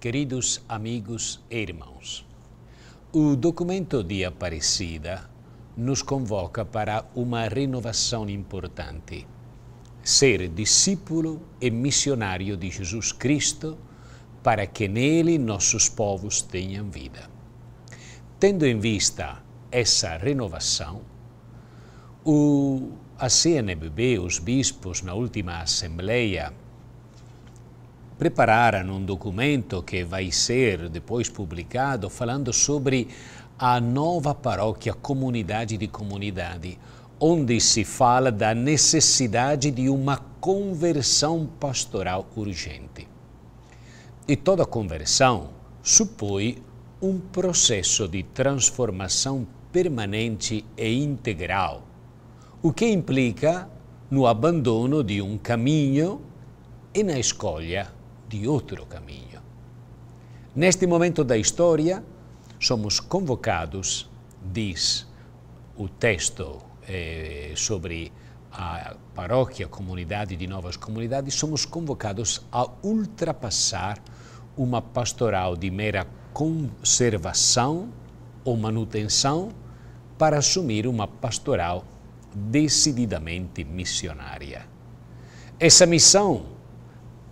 Queridos amigos e irmãos, o documento de Aparecida nos convoca para uma renovação importante. Ser discípulo e missionário de Jesus Cristo para que nele nossos povos tenham vida. Tendo em vista essa renovação, o, a CNBB, os bispos, na última Assembleia prepararam um documento que vai ser depois publicado falando sobre a nova paróquia Comunidade de Comunidade, onde se fala da necessidade de uma conversão pastoral urgente. E toda conversão supõe um processo de transformação permanente e integral, o que implica no abandono de um caminho e na escolha de outro caminho. Neste momento da história, somos convocados, diz o texto eh, sobre a paróquia, comunidade de novas comunidades, somos convocados a ultrapassar uma pastoral de mera conservação ou manutenção para assumir uma pastoral decididamente missionária. Essa missão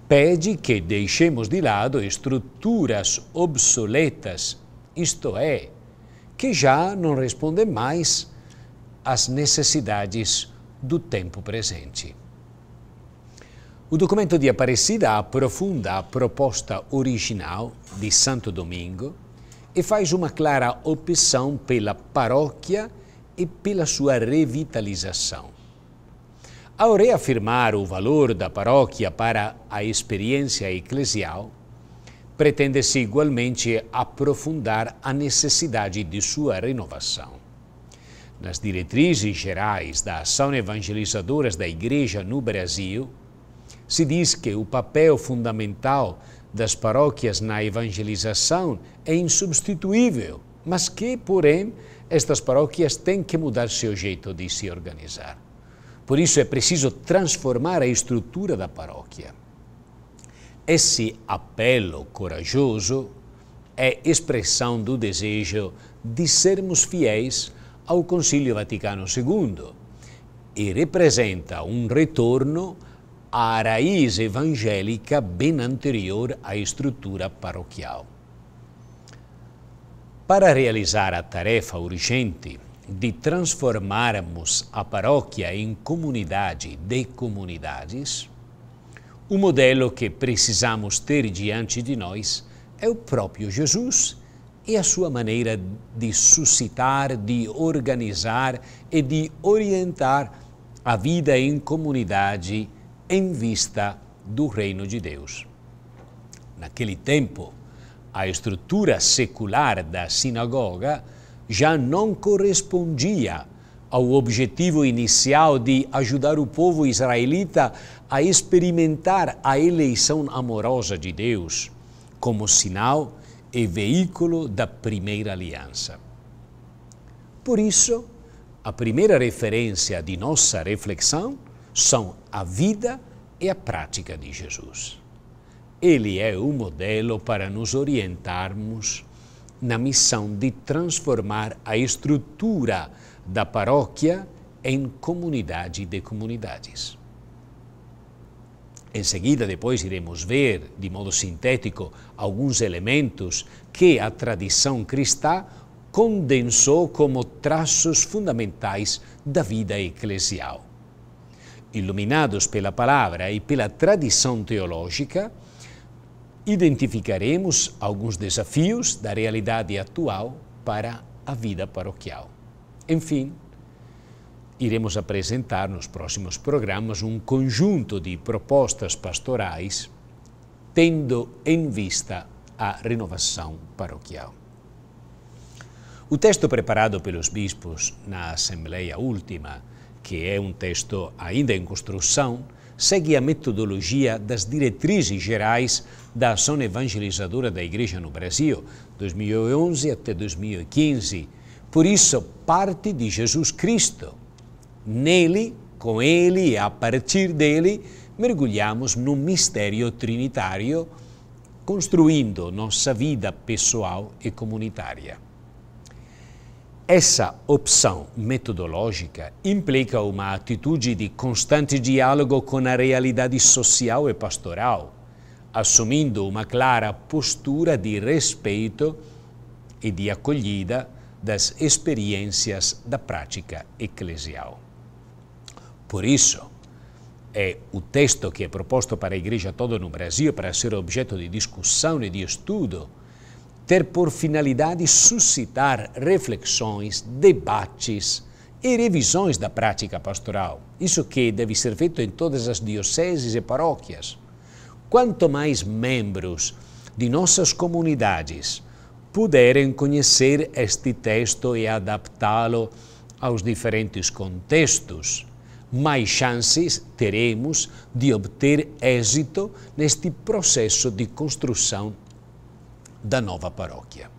pede que deixemos de lado estruturas obsoletas, isto é, que já não respondem mais às necessidades do tempo presente. O documento de Aparecida aprofunda a proposta original de Santo Domingo e faz uma clara opção pela paróquia e pela sua revitalização. Ao reafirmar o valor da paróquia para a experiência eclesial, pretende-se igualmente aprofundar a necessidade de sua renovação. Nas diretrizes gerais da ação evangelizadora da Igreja no Brasil, se diz que o papel fundamental das paróquias na evangelização é insubstituível, mas que, porém, estas paróquias têm que mudar seu jeito de se organizar. Por isso é preciso transformar a estrutura da paróquia. Esse apelo corajoso é expressão do desejo de sermos fiéis ao Concílio Vaticano II e representa um retorno à raiz evangélica bem anterior à estrutura paroquial. Para realizar a tarefa urgente de transformarmos a paróquia em comunidade de comunidades, o modelo que precisamos ter diante de nós é o próprio Jesus e a sua maneira de suscitar, de organizar e de orientar a vida em comunidade em vista do reino de Deus. Naquele tempo, a estrutura secular da sinagoga já não correspondia ao objetivo inicial de ajudar o povo israelita a experimentar a eleição amorosa de Deus como sinal e veículo da primeira aliança. Por isso, a primeira referência de nossa reflexão são a vida e a prática de Jesus. Ele é um modelo para nos orientarmos na missão de transformar a estrutura da paróquia em comunidade de comunidades. Em seguida, depois iremos ver, de modo sintético, alguns elementos que a tradição cristã condensou como traços fundamentais da vida eclesial. Iluminados pela palavra e pela tradição teológica, identificaremos alguns desafios da realidade atual para a vida paroquial. Enfim, iremos apresentar nos próximos programas um conjunto de propostas pastorais tendo em vista a renovação paroquial. O texto preparado pelos bispos na Assembleia Última, que é um texto ainda em construção, segue a metodologia das diretrizes gerais da ação evangelizadora da Igreja no Brasil, 2011 até 2015. Por isso, parte de Jesus Cristo. Nele, com ele e a partir dele, mergulhamos no mistério trinitário, construindo nossa vida pessoal e comunitária. Essa opção metodológica implica uma atitude de constante diálogo com a realidade social e pastoral, assumindo uma clara postura de respeito e de acolhida das experiências da prática eclesial. Por isso, é o texto que é proposto para a Igreja toda no Brasil para ser objeto de discussão e de estudo ter por finalidade suscitar reflexões, debates e revisões da prática pastoral. Isso que deve ser feito em todas as dioceses e paróquias. Quanto mais membros de nossas comunidades puderem conhecer este texto e adaptá-lo aos diferentes contextos, mais chances teremos de obter êxito neste processo de construção da nova paróquia.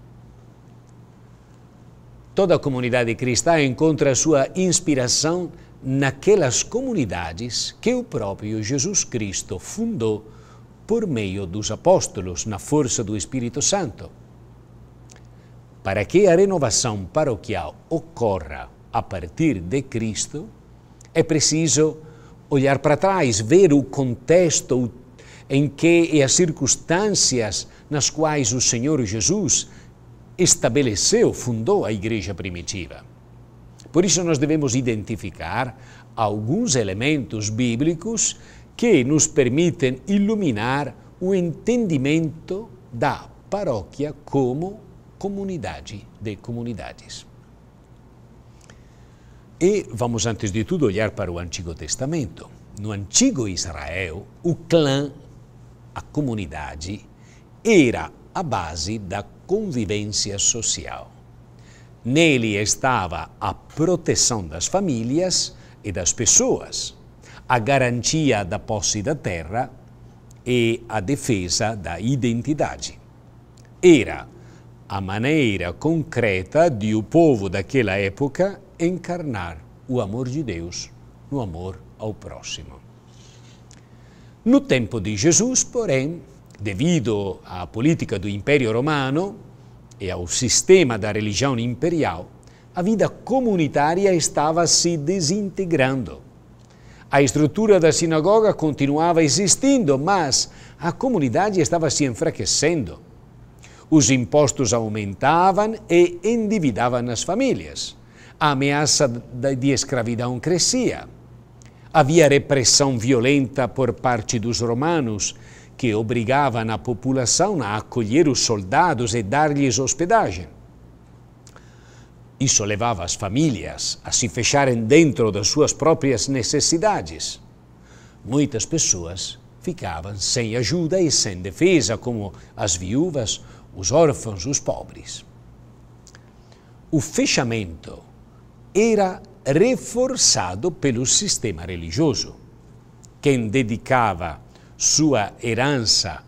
Toda a comunidade cristã encontra sua inspiração naquelas comunidades que o próprio Jesus Cristo fundou por meio dos apóstolos, na força do Espírito Santo. Para que a renovação paroquial ocorra a partir de Cristo, é preciso olhar para trás, ver o contexto, o em que e as circunstâncias nas quais o Senhor Jesus estabeleceu, fundou a igreja primitiva. Por isso, nós devemos identificar alguns elementos bíblicos que nos permitem iluminar o entendimento da paróquia como comunidade de comunidades. E vamos, antes de tudo, olhar para o Antigo Testamento. No Antigo Israel, o clã a comunidade era a base da convivência social. Nele estava a proteção das famílias e das pessoas, a garantia da posse da terra e a defesa da identidade. Era a maneira concreta de o povo daquela época encarnar o amor de Deus no amor ao próximo. No tempo de Jesus, porém, devido à política do Império Romano e ao sistema da religião imperial, a vida comunitária estava se desintegrando. A estrutura da sinagoga continuava existindo, mas a comunidade estava se enfraquecendo. Os impostos aumentavam e endividavam as famílias. A ameaça de escravidão crescia Havia repressão violenta por parte dos romanos, que obrigava a população a acolher os soldados e dar-lhes hospedagem. Isso levava as famílias a se fecharem dentro das suas próprias necessidades. Muitas pessoas ficavam sem ajuda e sem defesa, como as viúvas, os órfãos, os pobres. O fechamento era reforçado pelo sistema religioso. Quem dedicava sua herança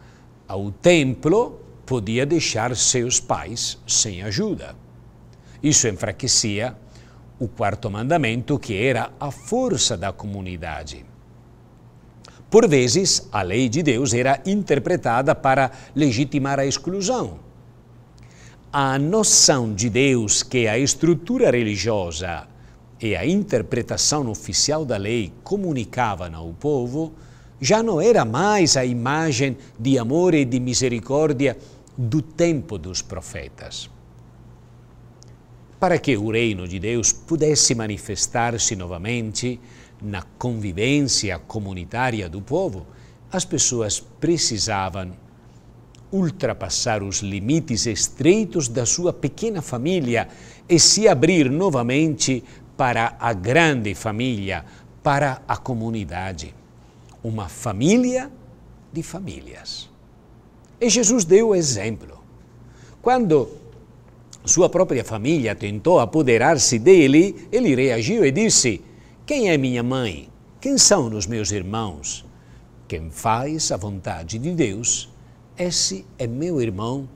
ao templo podia deixar seus pais sem ajuda. Isso enfraquecia o quarto mandamento, que era a força da comunidade. Por vezes, a lei de Deus era interpretada para legitimar a exclusão. A noção de Deus que a estrutura religiosa e a interpretação oficial da lei comunicavam ao povo, já não era mais a imagem de amor e de misericórdia do tempo dos profetas. Para que o reino de Deus pudesse manifestar-se novamente na convivência comunitária do povo, as pessoas precisavam ultrapassar os limites estreitos da sua pequena família e se abrir novamente para a grande família, para a comunidade. Uma família de famílias. E Jesus deu exemplo. Quando sua própria família tentou apoderar-se dele, ele reagiu e disse: Quem é minha mãe? Quem são os meus irmãos? Quem faz a vontade de Deus, esse é meu irmão,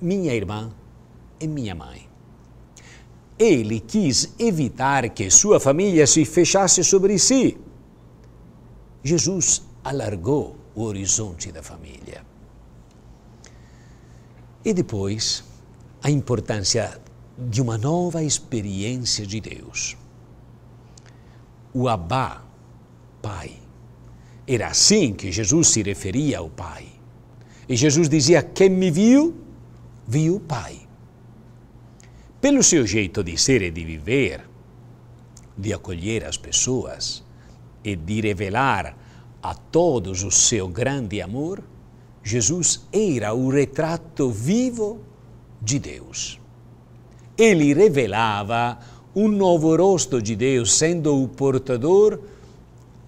minha irmã e minha mãe. Ele quis evitar que sua família se fechasse sobre si. Jesus alargou o horizonte da família. E depois, a importância de uma nova experiência de Deus. O Abá, Pai. Era assim que Jesus se referia ao Pai. E Jesus dizia: Quem me viu, viu o Pai pelo seu jeito de ser e de viver, de acolher as pessoas e de revelar a todos o seu grande amor, Jesus era o retrato vivo de Deus. Ele revelava um novo rosto de Deus, sendo o portador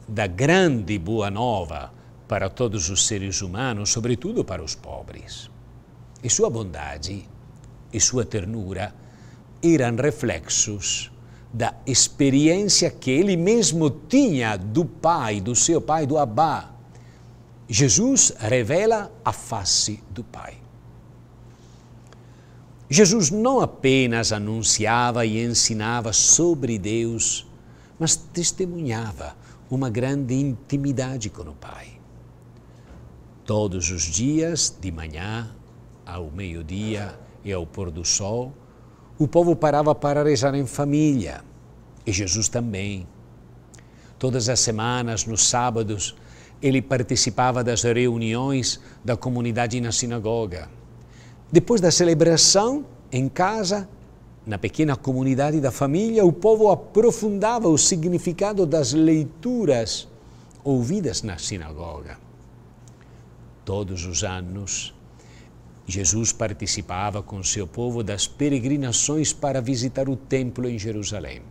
da grande boa nova para todos os seres humanos, sobretudo para os pobres. E sua bondade e sua ternura eram reflexos da experiência que ele mesmo tinha do Pai, do seu Pai, do Abá. Jesus revela a face do Pai. Jesus não apenas anunciava e ensinava sobre Deus, mas testemunhava uma grande intimidade com o Pai. Todos os dias, de manhã ao meio-dia e ao pôr do sol, o povo parava para rezar em família e Jesus também. Todas as semanas, nos sábados, ele participava das reuniões da comunidade na sinagoga. Depois da celebração, em casa, na pequena comunidade da família, o povo aprofundava o significado das leituras ouvidas na sinagoga. Todos os anos, Jesus participava com seu povo das peregrinações para visitar o templo em Jerusalém.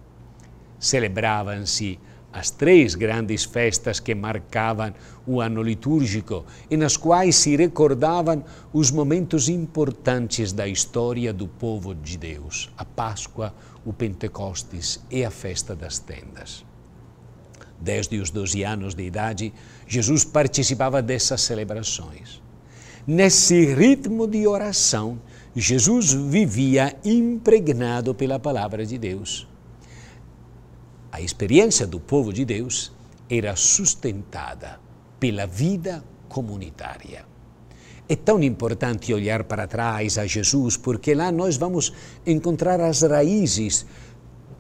Celebravam-se as três grandes festas que marcavam o ano litúrgico e nas quais se recordavam os momentos importantes da história do povo de Deus: a Páscoa, o Pentecostes e a festa das tendas. Desde os 12 anos de idade, Jesus participava dessas celebrações. Nesse ritmo de oração, Jesus vivia impregnado pela palavra de Deus. A experiência do povo de Deus era sustentada pela vida comunitária. É tão importante olhar para trás a Jesus, porque lá nós vamos encontrar as raízes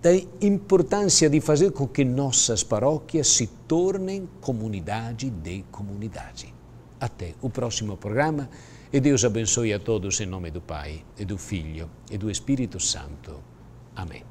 da importância de fazer com que nossas paróquias se tornem comunidade de comunidade. Até o próximo programa e Deus abençoe a todos em nome do Pai, e do Filho e do Espírito Santo. Amém.